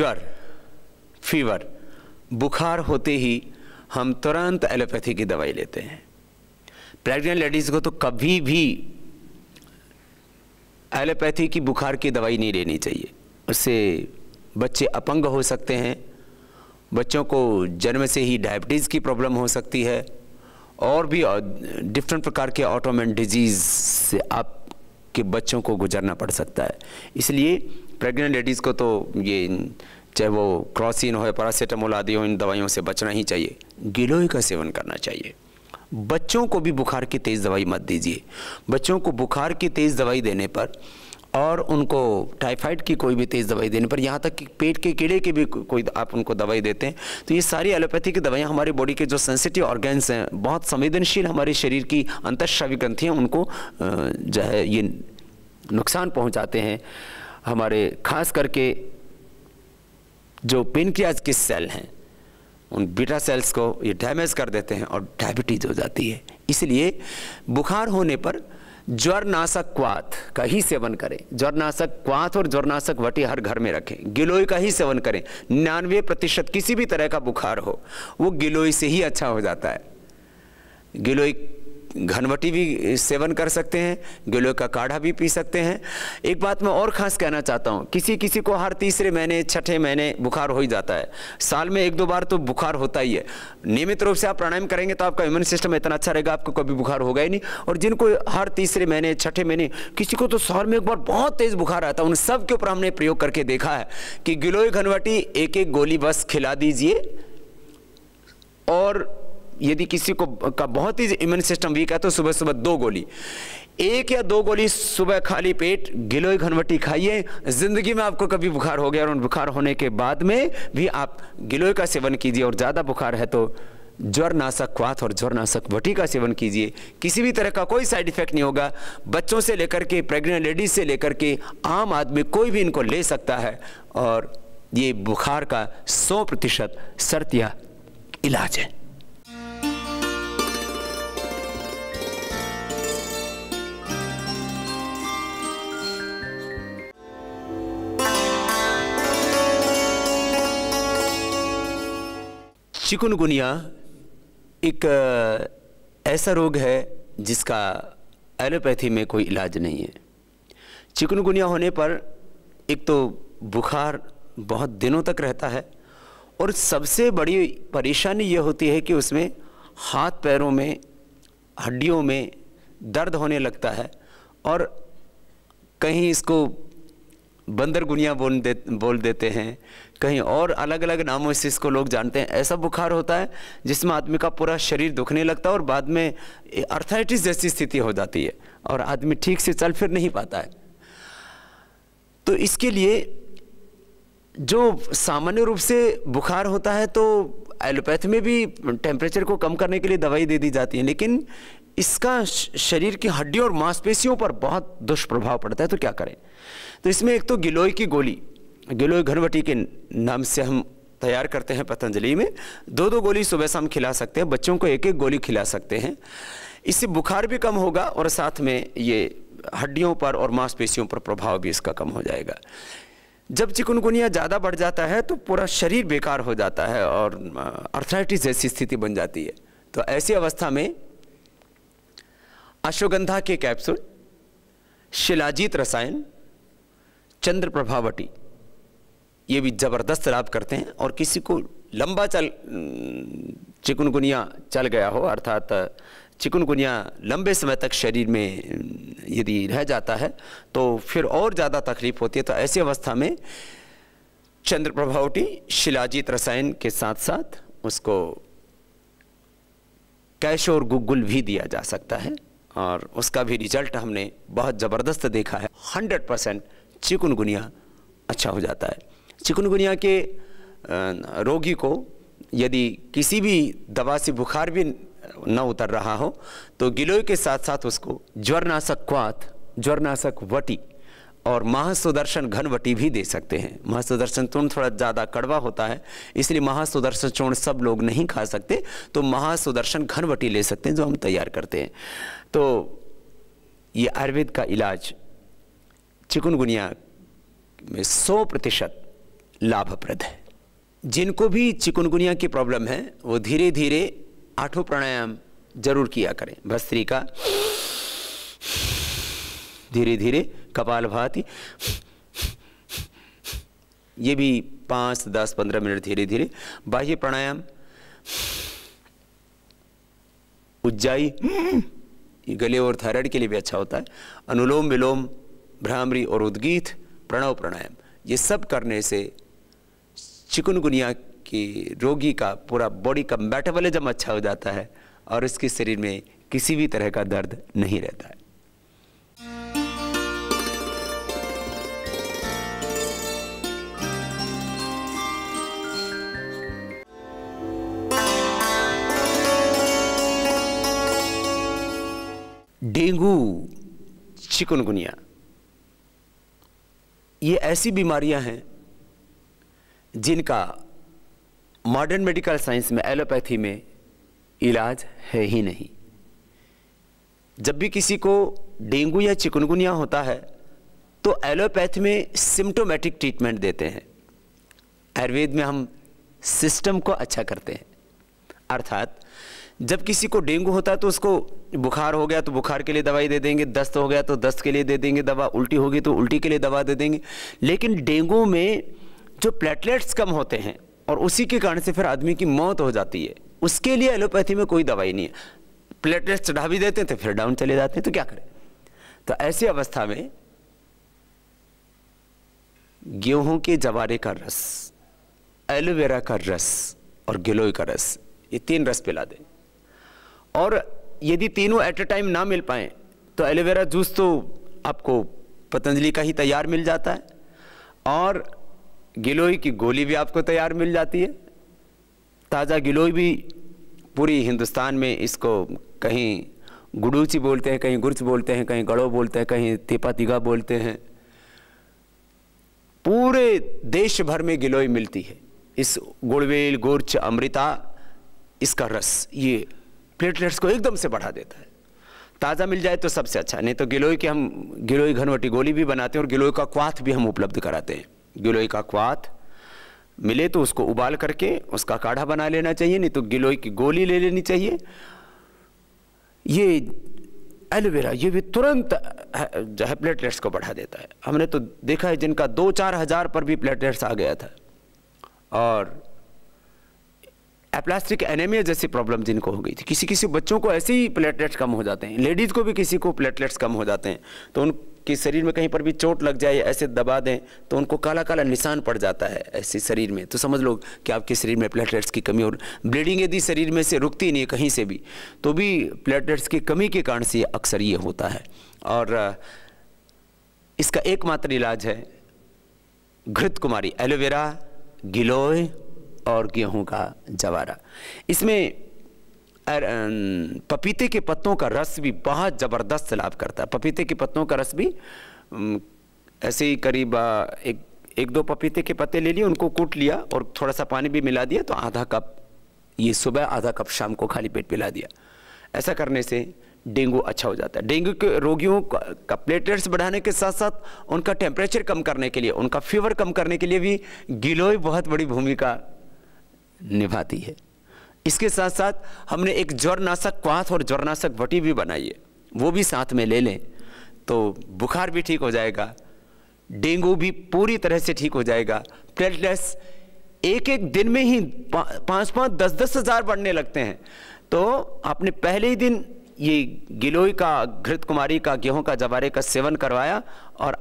ज्वर फीवर बुखार होते ही हम तुरंत एलोपैथी की दवाई लेते हैं प्रेग्नेंट लेडीज़ को तो कभी भी एलोपैथी की बुखार की दवाई नहीं लेनी चाहिए उससे बच्चे अपंग हो सकते हैं बच्चों को जन्म से ही डायबिटीज़ की प्रॉब्लम हो सकती है और भी डिफरेंट प्रकार के ऑटोमेन डिजीज़ से आपके बच्चों को गुजरना पड़ सकता है इसलिए प्रेग्नेंट लेडीज़ को तो ये चाहे वो क्रॉसिन हो पैरासीटामोल आदि हो इन दवाइयों से बचना ही चाहिए गिलोय का सेवन करना चाहिए बच्चों को भी बुखार की तेज़ दवाई मत दीजिए बच्चों को बुखार की तेज़ दवाई देने पर और उनको टाइफाइड की कोई भी तेज़ दवाई देने पर यहाँ तक कि पेट के कीड़े की भी कोई आप उनको दवाई देते हैं तो ये सारी एलोपैथी की दवाइयाँ हमारी बॉडी के जो सेंसिटिव ऑर्गेन्स हैं बहुत संवेदनशील हमारे शरीर की अंतर्श्रावी ग्रंथियाँ उनको जो है ये नुकसान पहुँचाते हैं हमारे खास करके जो पेनक्रियाज के सेल हैं उन बीटा सेल्स को ये डैमेज कर देते हैं और डायबिटीज हो जाती है इसलिए बुखार होने पर ज्वरनाशक क्वाथ का ही सेवन करें ज्वरनाशक क्वाथ और ज्वरनाशक वटी हर घर में रखें गिलोई का ही सेवन करें निन्यानवे प्रतिशत किसी भी तरह का बुखार हो वो गिलोई से ही अच्छा हो जाता है गिलोई घनवटी भी सेवन कर सकते हैं गिलोय का काढ़ा भी पी सकते हैं एक बात मैं और ख़ास कहना चाहता हूँ किसी किसी को हर तीसरे महीने छठे महीने बुखार हो ही जाता है साल में एक दो बार तो बुखार होता ही है नियमित रूप से आप प्राणायाम करेंगे तो आपका इम्यून सिस्टम इतना अच्छा रहेगा आपको कभी बुखार होगा ही नहीं और जिनको हर तीसरे महीने छठे महीने किसी को तो साल में एक बार बहुत तेज़ बुखार आता है उन सब के ऊपर हमने प्रयोग करके देखा है कि गिलोय घनवटी एक एक गोली बस खिला दीजिए और यदि किसी को का बहुत ही इम्यून सिस्टम वीक है तो सुबह सुबह दो गोली एक या दो गोली सुबह खाली पेट गिलोई घनवटी खाइए ज़िंदगी में आपको कभी बुखार हो गया और उन बुखार होने के बाद में भी आप गिलोय का सेवन कीजिए और ज़्यादा बुखार है तो ज्वर नाशक क्वाथ और ज्वर नाशक का सेवन कीजिए किसी भी तरह का कोई साइड इफेक्ट नहीं होगा बच्चों से लेकर के प्रेग्नेंट लेडीज से लेकर के आम आदमी कोई भी इनको ले सकता है और ये बुखार का सौ प्रतिशत शर्त या इलाज है चिकुनगुनिया एक ऐसा रोग है जिसका एलोपैथी में कोई इलाज नहीं है चिकनगुनिया होने पर एक तो बुखार बहुत दिनों तक रहता है और सबसे बड़ी परेशानी यह होती है कि उसमें हाथ पैरों में हड्डियों में दर्द होने लगता है और कहीं इसको बंदर गुनिया बोल दे बोल देते हैं कहीं और अलग अलग नामों से इसको लोग जानते हैं ऐसा बुखार होता है जिसमें आदमी का पूरा शरीर दुखने लगता है और बाद में अर्थाइटिस जैसी स्थिति हो जाती है और आदमी ठीक से चल फिर नहीं पाता है तो इसके लिए जो सामान्य रूप से बुखार होता है तो एलोपैथ में भी टेम्परेचर को कम करने के लिए दवाई दे दी जाती है लेकिन इसका शरीर की हड्डियों और मांसपेशियों पर बहुत दुष्प्रभाव पड़ता है तो क्या करें तो इसमें एक तो गिलोय की गोली गिलोय घनवटी के नाम से हम तैयार करते हैं पतंजलि में दो दो गोली सुबह शाम खिला सकते हैं बच्चों को एक एक गोली खिला सकते हैं इससे बुखार भी कम होगा और साथ में ये हड्डियों पर और मांसपेशियों पर प्रभाव भी इसका कम हो जाएगा जब चिकनगुनिया ज़्यादा बढ़ जाता है तो पूरा शरीर बेकार हो जाता है और अर्थराइटिस जैसी स्थिति बन जाती है तो ऐसी अवस्था में अश्वगंधा के कैप्सूल शिलाजीत रसायन चंद्र प्रभावटी ये भी ज़बरदस्त लाभ करते हैं और किसी को लंबा चल चिकनगुनिया चल गया हो अर्थात चिकनगुनिया लंबे समय तक शरीर में यदि रह जाता है तो फिर और ज़्यादा तकलीफ होती है तो ऐसी अवस्था में चंद्र प्रभावटी शिलाजीत रसायन के साथ साथ उसको कैश और गुगुल भी दिया जा सकता है और उसका भी रिजल्ट हमने बहुत ज़बरदस्त देखा है हंड्रेड परसेंट चिकनगुनिया अच्छा हो जाता है चिकनगुनिया के रोगी को यदि किसी भी दवा से बुखार भी न उतर रहा हो तो गिलोय के साथ साथ उसको ज्वरनाशक क्वात ज्वरनाशक वटी और महासुदर्शन घनवटी भी दे सकते हैं महासुदर्शन चूर्ण थोड़ा ज़्यादा कड़वा होता है इसलिए महासुदर्शन चूर्ण सब लोग नहीं खा सकते तो महासुदर्शन घनवटी ले सकते हैं जो हम तैयार करते हैं तो ये आयुर्वेद का इलाज चिकुनगुनिया में सौ प्रतिशत लाभप्रद है जिनको भी चिकुनगुनिया की प्रॉब्लम है वो धीरे धीरे आठों प्राणायाम जरूर किया करें भस्त्री का धीरे धीरे कपाल भाती ये भी पाँच दस पंद्रह मिनट धीरे धीरे बाह्य प्राणायाम उज्जाई गले और थायराइड के लिए भी अच्छा होता है अनुलोम विलोम भ्रामरी और उद्गीत प्रणव प्राणायाम ये सब करने से चिकनगुनिया की रोगी का पूरा बॉडी का मेटाबॉलिज्म अच्छा हो जाता है और इसके शरीर में किसी भी तरह का दर्द नहीं रहता है डेंगू चिकनगुनिया ये ऐसी बीमारियां हैं जिनका मॉडर्न मेडिकल साइंस में एलोपैथी में इलाज है ही नहीं जब भी किसी को डेंगू या चिकनगुनिया होता है तो एलोपैथ में सिम्टोमेटिक ट्रीटमेंट देते हैं आयुर्वेद में हम सिस्टम को अच्छा करते हैं अर्थात जब किसी को डेंगू होता है तो उसको बुखार हो गया तो बुखार के लिए दवाई दे देंगे दस्त हो गया तो दस्त के लिए दे देंगे दवा उल्टी होगी तो उल्टी के लिए दवा दे देंगे लेकिन डेंगू में जो प्लेटलेट्स कम होते हैं और उसी के कारण से फिर आदमी की मौत हो जाती है उसके लिए एलोपैथी में कोई दवाई नहीं है प्लेटलेट्स चढ़ा भी देते हैं तो फिर डाउन चले जाते हैं तो क्या करें तो ऐसी अवस्था में गेहूं के जवारे का रस एलोवेरा का रस और गिलोय का रस ये तीन रस पिला दें और यदि तीनों एट ए टाइम ना मिल पाए तो एलोवेरा जूस तो आपको पतंजलि का ही तैयार मिल जाता है और गिलोई की गोली भी आपको तैयार मिल जाती है ताज़ा गिलोई भी पूरी हिंदुस्तान में इसको कहीं गुडूची बोलते हैं कहीं गुर्च बोलते हैं कहीं गड़ो बोलते हैं कहीं तिपा तिगा बोलते हैं पूरे देश भर में गिलोई मिलती है इस गुड़वेल गुर्च अमृता इसका रस ये प्लेटलेट्स को एकदम से बढ़ा देता है ताज़ा मिल जाए तो सबसे अच्छा नहीं तो गिलोई के हम गिलोई घनवटी गोली भी बनाते हैं और गिलोई का क्वाथ भी हम उपलब्ध कराते हैं गिलोई का क्वाथ मिले तो उसको उबाल करके उसका काढ़ा बना लेना चाहिए नहीं तो गिलोई की गोली ले लेनी चाहिए ये एलोवेरा ये भी तुरंत जो है प्लेटलेट्स को बढ़ा देता है हमने तो देखा है जिनका दो चार हज़ार पर भी प्लेटलेट्स आ गया था और एप्लास्टिक एनेमिया जैसी प्रॉब्लम जिनको हो गई थी किसी किसी बच्चों को ऐसे ही प्लेटलेट्स कम हो जाते हैं लेडीज़ को भी किसी को प्लेटलेट्स कम हो जाते हैं तो उनके शरीर में कहीं पर भी चोट लग जाए ऐसे दबा दें तो उनको काला काला निशान पड़ जाता है ऐसे शरीर में तो समझ लो कि आपके शरीर में प्लेटलेट्स की कमी और ब्लीडिंग यदि शरीर में से रुकती नहीं है कहीं से भी तो भी प्लेटलेट्स की कमी के कारण से अक्सर ये होता है और इसका एकमात्र इलाज है घृत कुमारी एलोवेरा गिलोय और गेहूं का जवारा इसमें पपीते के पत्तों का रस भी बहुत ज़बरदस्त लाभ करता है पपीते के पत्तों का रस भी ऐसे ही करीब एक एक दो पपीते के पत्ते ले लिए उनको कूट लिया और थोड़ा सा पानी भी मिला दिया तो आधा कप ये सुबह आधा कप शाम को खाली पेट पिला दिया ऐसा करने से डेंगू अच्छा हो जाता है डेंगू के रोगियों का प्लेटलेट्स बढ़ाने के साथ साथ उनका टेम्परेचर कम करने के लिए उनका फीवर कम करने के लिए भी गिलोय बहुत बड़ी भूमिका निभाती है इसके साथ साथ हमने एक ज्वरनाशक क्वाथ और ज्वरनाशक वटी भी बनाई है वो भी साथ में ले लें तो बुखार भी ठीक हो जाएगा डेंगू भी पूरी तरह से ठीक हो जाएगा प्लेटलेट्स एक एक दिन में ही पा, पाँच पाँच दस दस हज़ार बढ़ने लगते हैं तो आपने पहले ही दिन ये गिलोई का घृत कुमारी का गेहूं का जवारे का सेवन करवाया और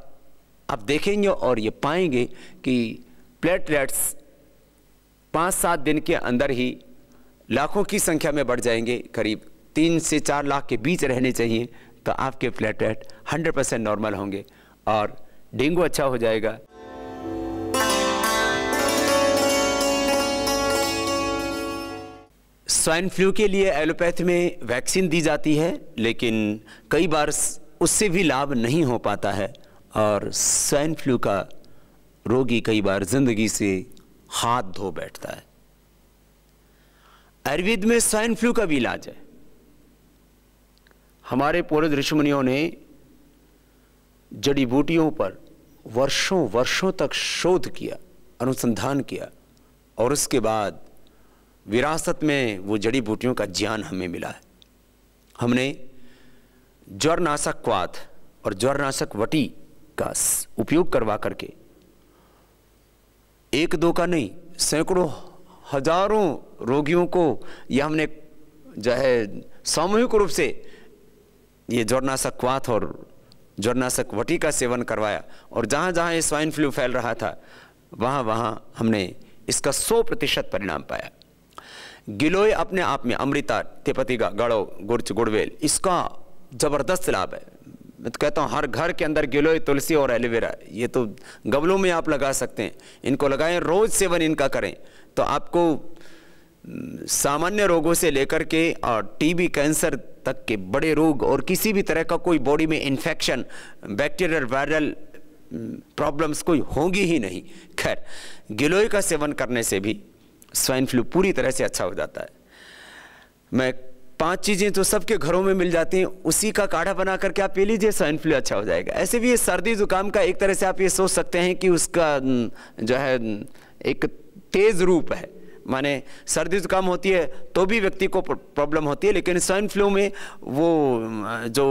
आप देखेंगे और ये पाएंगे कि प्लेटलेट्स पाँच सात दिन के अंदर ही लाखों की संख्या में बढ़ जाएंगे करीब तीन से चार लाख के बीच रहने चाहिए तो आपके रेट हंड्रेड परसेंट नॉर्मल होंगे और डेंगू अच्छा हो जाएगा स्वाइन फ्लू के लिए एलोपैथ में वैक्सीन दी जाती है लेकिन कई बार उससे भी लाभ नहीं हो पाता है और स्वाइन फ्लू का रोगी कई बार ज़िंदगी से हाथ धो बैठता है आयुर्वेद में स्वाइन फ्लू का भी इलाज है हमारे पूर्व मुनियों ने जड़ी बूटियों पर वर्षों वर्षों तक शोध किया अनुसंधान किया और उसके बाद विरासत में वो जड़ी बूटियों का ज्ञान हमें मिला है हमने ज्वरनाशक क्वाथ और ज्वरनाशक वटी का उपयोग करवा करके एक दो का नहीं सैकड़ों हजारों रोगियों को यह हमने जो है सामूहिक रूप से ये जोरनाशक क्वाथ और जोरनाशक वटी का सेवन करवाया और जहाँ जहाँ ये स्वाइन फ्लू फैल रहा था वहाँ वहाँ हमने इसका सौ प्रतिशत परिणाम पाया गिलोय अपने आप में अमृता तिपति गढ़ो गड़ो गुड़वेल इसका ज़बरदस्त लाभ है मैं तो कहता हूँ हर घर के अंदर गिलोय तुलसी और एलोवेरा ये तो गमलों में आप लगा सकते हैं इनको लगाएं रोज़ सेवन इनका करें तो आपको सामान्य रोगों से लेकर के और टीबी कैंसर तक के बड़े रोग और किसी भी तरह का कोई बॉडी में इन्फेक्शन बैक्टीरियल वायरल प्रॉब्लम्स कोई होंगी ही नहीं खैर गिलोय का सेवन करने से भी स्वाइन फ्लू पूरी तरह से अच्छा हो जाता है मैं पांच चीज़ें तो सबके घरों में मिल जाती हैं उसी का काढ़ा बना करके आप पी लीजिए स्वाइन फ्लू अच्छा हो जाएगा ऐसे भी ये सर्दी जुकाम का एक तरह से आप ये सोच सकते हैं कि उसका जो है एक तेज़ रूप है माने सर्दी जुकाम होती है तो भी व्यक्ति को प्रॉब्लम होती है लेकिन स्वाइन फ्लू में वो जो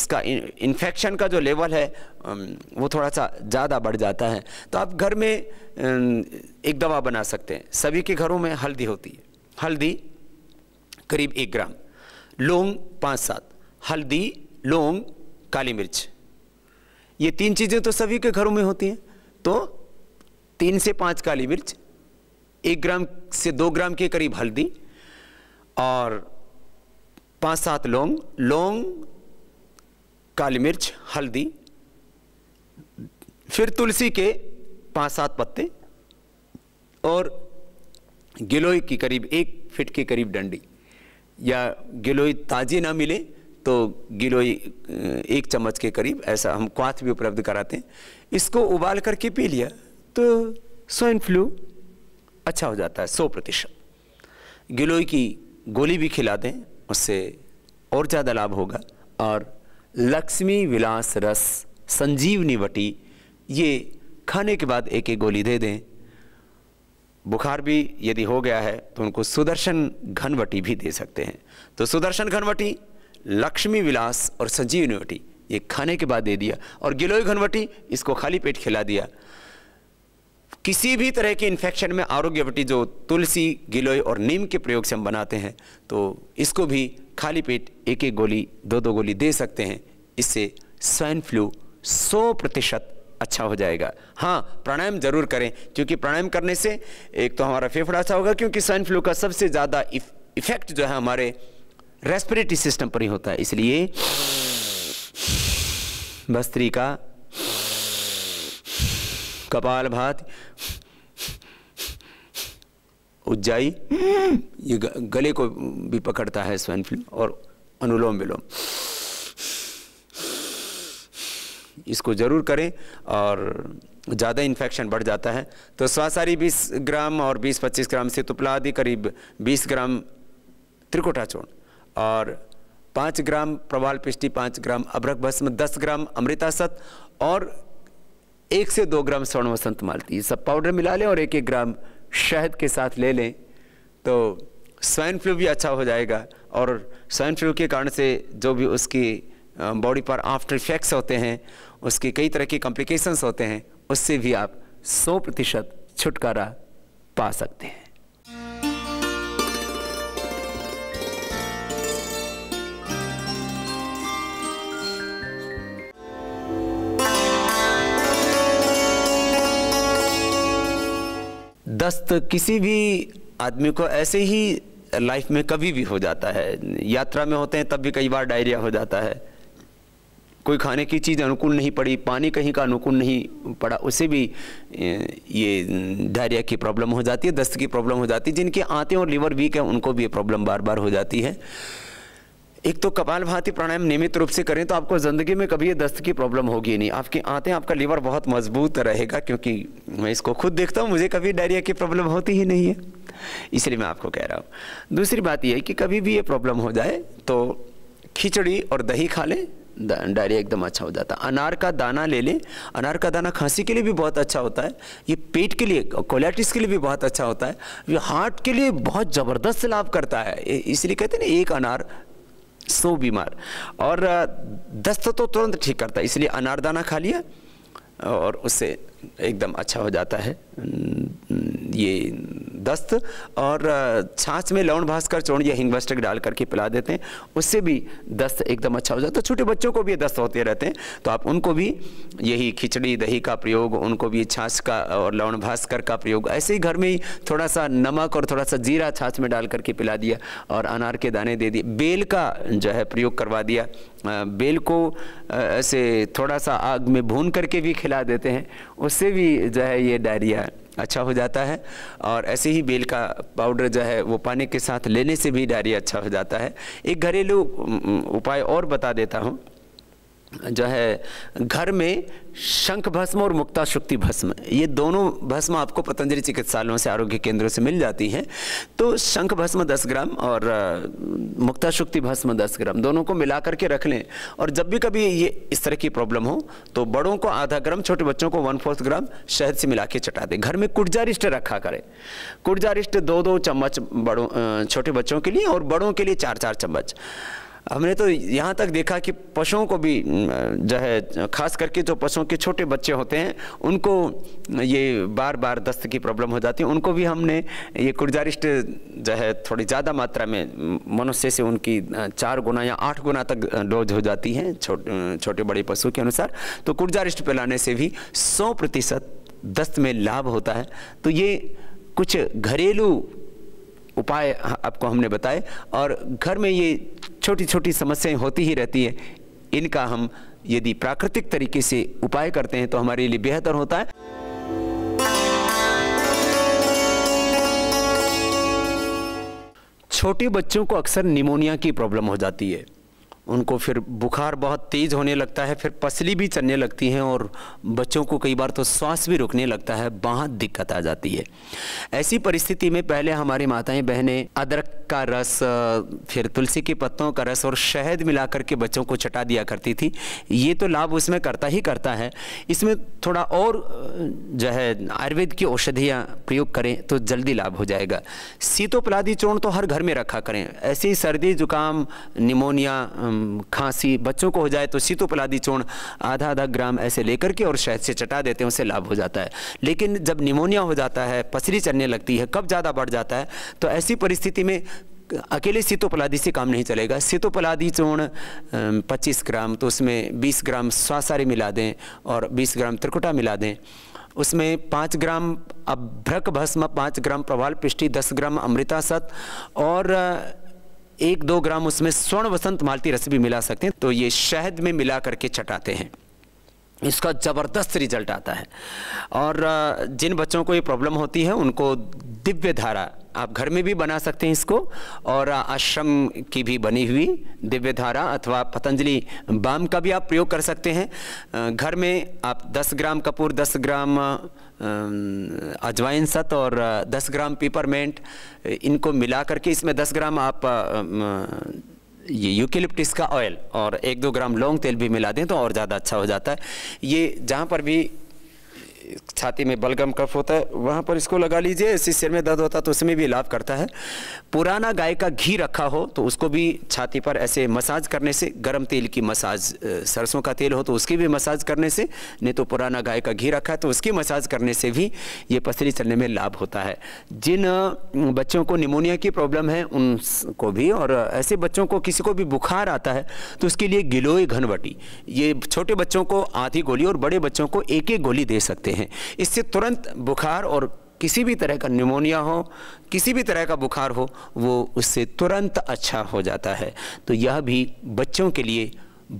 उसका इन्फेक्शन का जो लेवल है वो थोड़ा सा ज़्यादा बढ़ जाता है तो आप घर में एक दवा बना सकते हैं सभी के घरों में हल्दी होती है हल्दी करीब एक ग्राम लौंग पाँच सात हल्दी लौंग काली मिर्च ये तीन चीज़ें तो सभी के घरों में होती हैं तो तीन से पाँच काली मिर्च एक ग्राम से दो ग्राम के करीब हल्दी और पाँच सात लौंग लौंग काली मिर्च हल्दी फिर तुलसी के पाँच सात पत्ते और गिलोय की करीब एक फिट के करीब डंडी या गिलोई ताज़ी ना मिले तो गिलोई एक चम्मच के करीब ऐसा हम क्वाथ भी उपलब्ध कराते हैं इसको उबाल करके पी लिया तो स्वाइन फ्लू अच्छा हो जाता है सौ प्रतिशत गिलोई की गोली भी खिला दें उससे और ज़्यादा लाभ होगा और लक्ष्मी विलास रस संजीवनी बटी ये खाने के बाद एक एक गोली दे दें बुखार भी यदि हो गया है तो उनको सुदर्शन घनवटी भी दे सकते हैं तो सुदर्शन घनवटी लक्ष्मी विलास और संजीवनी वटी ये खाने के बाद दे दिया और गिलोय घनवटी इसको खाली पेट खिला दिया किसी भी तरह के इन्फेक्शन में आरोग्य वटी जो तुलसी गिलोय और नीम के प्रयोग से हम बनाते हैं तो इसको भी खाली पेट एक एक गोली दो दो गोली दे सकते हैं इससे स्वाइन फ्लू सौ प्रतिशत अच्छा हो जाएगा हाँ प्राणायाम जरूर करें क्योंकि प्राणायाम करने से एक तो हमारा फेफड़ा अच्छा होगा क्योंकि स्वाइन फ्लू का सबसे ज़्यादा इफेक्ट जो है हमारे रेस्पिरेटरी सिस्टम पर ही होता है इसलिए भस्त्री का कपाल भात उज्जाई ये गले को भी पकड़ता है स्वाइन फ्लू और अनुलोम विलोम इसको ज़रूर करें और ज़्यादा इन्फेक्शन बढ़ जाता है तो स्वासारी 20 ग्राम और 20-25 ग्राम से तुपला तो आदि करीब 20 ग्राम त्रिकोटाचूर्ण और 5 ग्राम प्रवाल पिष्टी 5 ग्राम अभ्रक भस्म 10 ग्राम अमृतासत और एक से दो ग्राम स्वर्ण वसंत मालती ये सब पाउडर मिला लें और एक एक ग्राम शहद के साथ ले लें तो स्वाइन फ्लू भी अच्छा हो जाएगा और स्वाइन फ्लू के कारण से जो भी उसकी बॉडी पर आफ्टर इफेक्ट्स होते हैं उसके कई तरह के कॉम्प्लिकेशंस होते हैं उससे भी आप 100 प्रतिशत छुटकारा पा सकते हैं दस्त किसी भी आदमी को ऐसे ही लाइफ में कभी भी हो जाता है यात्रा में होते हैं तब भी कई बार डायरिया हो जाता है कोई खाने की चीज़ अनुकूल नहीं पड़ी पानी कहीं का अनुकूल नहीं पड़ा उससे भी ये डायरिया की प्रॉब्लम हो जाती है दस्त की प्रॉब्लम हो जाती है जिनके आते और लीवर वीक है उनको भी ये प्रॉब्लम बार बार हो जाती है एक तो कपाल भाती प्राणायाम नियमित रूप से करें तो आपको ज़िंदगी में कभी ये दस्त की प्रॉब्लम होगी नहीं आपके आते आपका लीवर बहुत मजबूत रहेगा क्योंकि मैं इसको खुद देखता हूँ मुझे कभी डायरिया की प्रॉब्लम होती ही नहीं है इसलिए मैं आपको कह रहा हूँ दूसरी बात यह है कि कभी भी ये प्रॉब्लम हो जाए तो खिचड़ी और दही खा लें डायरिया एकदम अच्छा हो जाता है अनार का दाना ले लें अनार का दाना खांसी के लिए भी बहुत अच्छा होता है ये पेट के लिए कोलेटिस के लिए भी बहुत अच्छा होता है ये हार्ट के लिए बहुत ज़बरदस्त लाभ करता है इसलिए कहते हैं ना एक अनार सो बीमार और दस्त तो तुरंत ठीक करता है इसलिए अनारदाना खा लिया और उससे एकदम अच्छा हो जाता है ये दस्त और छाछ में लवण भास्कर चौड़ या हिंगवस्टक डाल करके पिला देते हैं उससे भी दस्त एकदम अच्छा हो जाता है तो छोटे बच्चों को भी दस्त होते रहते हैं तो आप उनको भी यही खिचड़ी दही का प्रयोग उनको भी छाछ का और लवण भास्कर का प्रयोग ऐसे ही घर में ही थोड़ा सा नमक और थोड़ा सा जीरा छाछ में डाल करके पिला दिया और अनार के दाने दे दिए बेल का जो है प्रयोग करवा दिया बेल को ऐसे थोड़ा सा आग में भून करके भी खिला देते हैं उससे भी जो है ये डायरिया अच्छा हो जाता है और ऐसे ही बेल का पाउडर जो है वो पानी के साथ लेने से भी डायरिया अच्छा हो जाता है एक घरेलू उपाय और बता देता हूँ जो है घर में शंख भस्म और मुक्ता शुक्ति भस्म ये दोनों भस्म आपको पतंजलि चिकित्सालयों से आरोग्य केंद्रों से मिल जाती हैं तो शंख भस्म 10 ग्राम और मुक्ता शुक्ति भस्म 10 ग्राम दोनों को मिला करके रख लें और जब भी कभी ये इस तरह की प्रॉब्लम हो तो बड़ों को आधा ग्राम छोटे बच्चों को वन फोर्थ ग्राम शहद से मिला के चटा दें घर में कुर्जा रखा करें कुर्जा दो दो चम्मच बड़ों छोटे बच्चों के लिए और बड़ों के लिए चार चार चम्मच हमने तो यहाँ तक देखा कि पशुओं को भी जो है खास करके जो पशुओं के छोटे बच्चे होते हैं उनको ये बार बार दस्त की प्रॉब्लम हो जाती है उनको भी हमने ये कुर्जारिष्ट जो है थोड़ी ज़्यादा मात्रा में मनुष्य से उनकी चार गुना या आठ गुना तक डोज हो जाती है छोटे छोटे बड़े पशु के अनुसार तो कुर्जारिष्ट पिलाने से भी सौ प्रतिशत दस्त में लाभ होता है तो ये कुछ घरेलू उपाय आपको हमने बताए और घर में ये छोटी छोटी समस्याएं होती ही रहती हैं इनका हम यदि प्राकृतिक तरीके से उपाय करते हैं तो हमारे लिए बेहतर होता है छोटे बच्चों को अक्सर निमोनिया की प्रॉब्लम हो जाती है उनको फिर बुखार बहुत तेज़ होने लगता है फिर पसली भी चलने लगती हैं और बच्चों को कई बार तो सांस भी रुकने लगता है बहुत दिक्कत आ जाती है ऐसी परिस्थिति में पहले हमारी माताएं बहनें अदरक का रस फिर तुलसी के पत्तों का रस और शहद मिला करके बच्चों को चटा दिया करती थी ये तो लाभ उसमें करता ही करता है इसमें थोड़ा और जो है आयुर्वेद की औषधियाँ प्रयोग करें तो जल्दी लाभ हो जाएगा शीतोपलादी चूर्ण तो हर घर में रखा करें ऐसे ही सर्दी जुकाम निमोनिया खांसी बच्चों को हो जाए तो पलादी चूर्ण आधा आधा ग्राम ऐसे लेकर के और शहद से चटा देते हैं उससे लाभ हो जाता है लेकिन जब निमोनिया हो जाता है पसरी चलने लगती है कब ज़्यादा बढ़ जाता है तो ऐसी परिस्थिति में अकेले सीतोपलादी से काम नहीं चलेगा सीतोपलादी चूर्ण 25 ग्राम तो उसमें 20 ग्राम स्वासारी मिला दें और 20 ग्राम त्रिकुटा मिला दें उसमें पाँच ग्राम अभ्रक भस्म पाँच ग्राम प्रवाल पिष्टी दस ग्राम अमृतासत और एक दो ग्राम उसमें स्वर्ण वसंत मालती रस भी मिला सकते हैं तो ये शहद में मिला करके चटाते हैं इसका ज़बरदस्त रिजल्ट आता है और जिन बच्चों को ये प्रॉब्लम होती है उनको दिव्य धारा आप घर में भी बना सकते हैं इसको और आश्रम की भी बनी हुई दिव्य धारा अथवा पतंजलि बाम का भी आप प्रयोग कर सकते हैं घर में आप 10 ग्राम कपूर 10 ग्राम अजवाइन सत और 10 ग्राम पीपरमेंट इनको मिला करके इसमें 10 ग्राम आप ये यूकेलिप्टिस का ऑयल और एक दो ग्राम लौंग तेल भी मिला दें तो और ज़्यादा अच्छा हो जाता है ये जहाँ पर भी छाती में बलगम कफ होता है वहाँ पर इसको लगा लीजिए इससे सिर में दर्द होता है तो उसमें भी लाभ करता है पुराना गाय का घी रखा हो तो उसको भी छाती पर ऐसे मसाज करने से गर्म तेल की मसाज सरसों का तेल हो तो उसकी भी मसाज करने से नहीं तो पुराना गाय का घी रखा है तो उसकी मसाज करने से भी ये पसरी चलने में लाभ होता है जिन बच्चों को निमोनिया की प्रॉब्लम है उनको भी और ऐसे बच्चों को किसी को भी बुखार आता है तो उसके लिए गिलोय घनवटी ये छोटे बच्चों को आधी गोली और बड़े बच्चों को एक एक गोली दे सकते हैं सकते हैं इससे तुरंत बुखार और किसी भी तरह का न्यूमोनिया हो किसी भी तरह का बुखार हो वो उससे तुरंत अच्छा हो जाता है तो यह भी बच्चों के लिए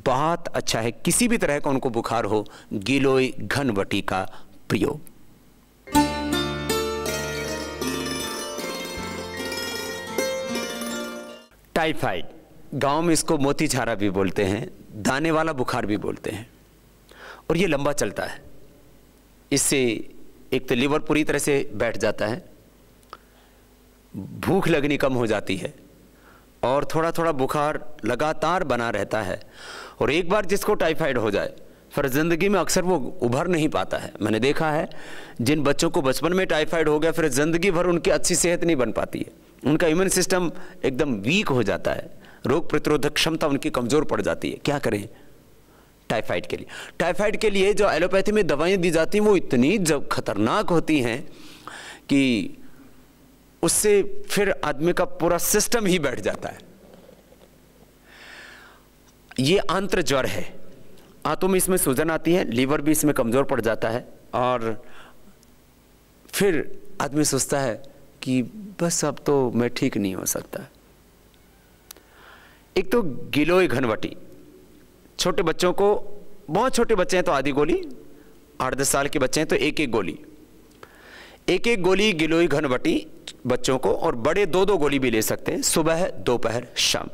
बहुत अच्छा है किसी भी तरह का उनको बुखार हो गिलोय घनवटी का प्रयोग टाइफाइड गांव में इसको मोती झारा भी बोलते हैं दाने वाला बुखार भी बोलते हैं और ये लंबा चलता है इससे एक तो लीवर पूरी तरह से बैठ जाता है भूख लगनी कम हो जाती है और थोड़ा थोड़ा बुखार लगातार बना रहता है और एक बार जिसको टाइफाइड हो जाए फिर ज़िंदगी में अक्सर वो उभर नहीं पाता है मैंने देखा है जिन बच्चों को बचपन में टाइफाइड हो गया फिर ज़िंदगी भर उनकी अच्छी सेहत नहीं बन पाती है उनका इम्यून सिस्टम एकदम वीक हो जाता है रोग प्रतिरोधक क्षमता उनकी कमज़ोर पड़ जाती है क्या करें टाइफाइड के लिए टाइफाइड के लिए जो एलोपैथी में दवाइयाँ दी जाती हैं वो इतनी जब खतरनाक होती हैं कि उससे फिर आदमी का पूरा सिस्टम ही बैठ जाता है ये आंत्र ज्वर है आंतों में इसमें सूजन आती है लीवर भी इसमें कमज़ोर पड़ जाता है और फिर आदमी सोचता है कि बस अब तो मैं ठीक नहीं हो सकता एक तो गिलोय घनवटी छोटे बच्चों को बहुत छोटे बच्चे हैं तो आधी गोली आठ दस साल के बच्चे हैं तो एक एक गोली एक एक गोली गिलोई घनवटी बच्चों को और बड़े दो दो गोली भी ले सकते हैं सुबह दोपहर शाम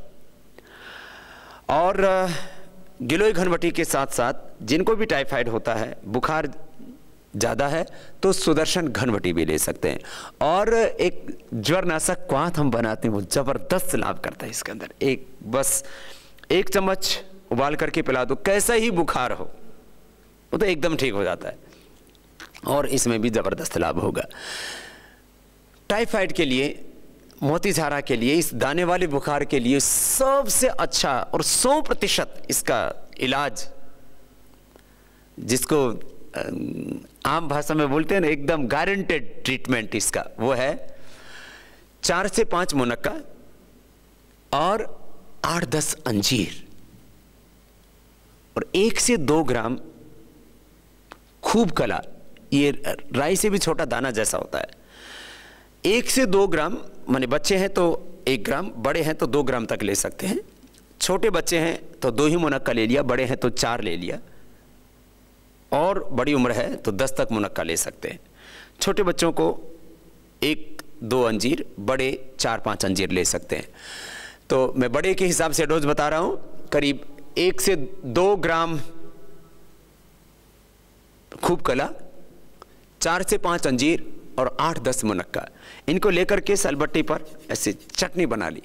और गिलोई घनवटी के साथ साथ जिनको भी टाइफाइड होता है बुखार ज़्यादा है तो सुदर्शन घनवटी भी ले सकते हैं और एक ज्वरनाशक क्वाथ हम बनाते हैं वो ज़बरदस्त लाभ करता है इसके अंदर एक बस एक चम्मच उबाल करके पिला दो कैसा ही बुखार हो वो तो एकदम ठीक हो जाता है और इसमें भी ज़बरदस्त लाभ होगा टाइफाइड के लिए मोती झारा के लिए इस दाने वाले बुखार के लिए सबसे अच्छा और सौ प्रतिशत इसका इलाज जिसको आम भाषा में बोलते हैं ना एकदम गारंटेड ट्रीटमेंट इसका वो है चार से पांच मुनक्का और आठ दस अंजीर और एक से दो ग्राम खूब कला ये राई से भी छोटा दाना जैसा होता है एक से दो ग्राम माने बच्चे हैं तो एक ग्राम बड़े हैं तो दो ग्राम तक ले सकते हैं छोटे बच्चे हैं तो दो ही मुनक्का ले लिया बड़े हैं तो चार ले लिया और बड़ी उम्र है तो दस तक मुनक्का ले सकते हैं छोटे बच्चों को एक दो अंजीर बड़े चार पांच अंजीर ले सकते हैं तो मैं बड़े के हिसाब से डोज बता रहा हूँ करीब एक से दो ग्राम खूब कला चार से पाँच अंजीर और आठ दस मुनक्का इनको लेकर के सलबट्टी पर ऐसे चटनी बना ली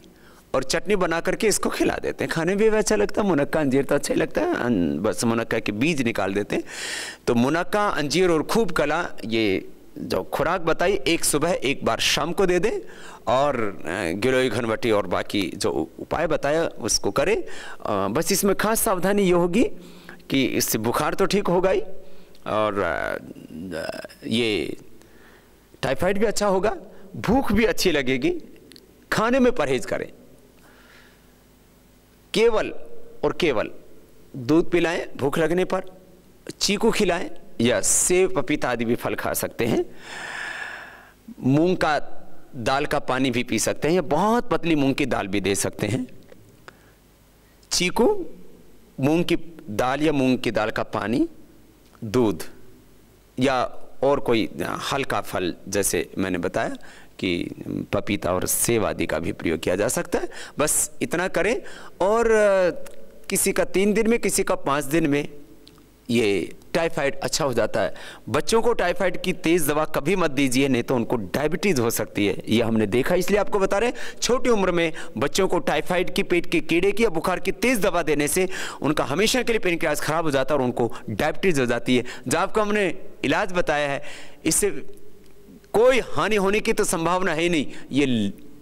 और चटनी बना करके इसको खिला देते हैं खाने में भी अच्छा लगता है मुनक्का अंजीर तो अच्छा ही लगता है बस मुनक्का के बीज निकाल देते हैं तो मुनक्का अंजीर और खूब कला ये जो खुराक बताई एक सुबह एक बार शाम को दे दें और गिलोई घनवटी और बाकी जो उपाय बताया उसको करें बस इसमें खास सावधानी ये होगी कि इससे बुखार तो ठीक होगा ही और ये टाइफाइड भी अच्छा होगा भूख भी अच्छी लगेगी खाने में परहेज करें केवल और केवल दूध पिलाएं भूख लगने पर चीकू खिलाएं या सेब पपीता आदि भी फल खा सकते हैं मूंग का दाल का पानी भी पी सकते हैं या बहुत पतली मूंग की दाल भी दे सकते हैं चीकू मूंग की दाल या मूंग की दाल का पानी दूध या और कोई हल्का फल जैसे मैंने बताया कि पपीता और सेब आदि का भी प्रयोग किया जा सकता है बस इतना करें और किसी का तीन दिन में किसी का पाँच दिन में ये टाइफाइड अच्छा हो जाता है बच्चों को टाइफाइड की तेज़ दवा कभी मत दीजिए नहीं तो उनको डायबिटीज़ हो सकती है ये हमने देखा इसलिए आपको बता रहे हैं छोटी उम्र में बच्चों को टाइफाइड की पेट के कीड़े की या बुखार की तेज़ दवा देने से उनका हमेशा के लिए पेनक्रियाज ख़राब हो जाता है और उनको डायबिटीज़ हो जाती है जब आपको हमने इलाज बताया है इससे कोई हानि होने की तो संभावना है नहीं ये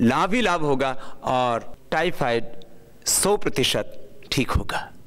लाभ ही लाभ होगा और टाइफाइड सौ प्रतिशत ठीक होगा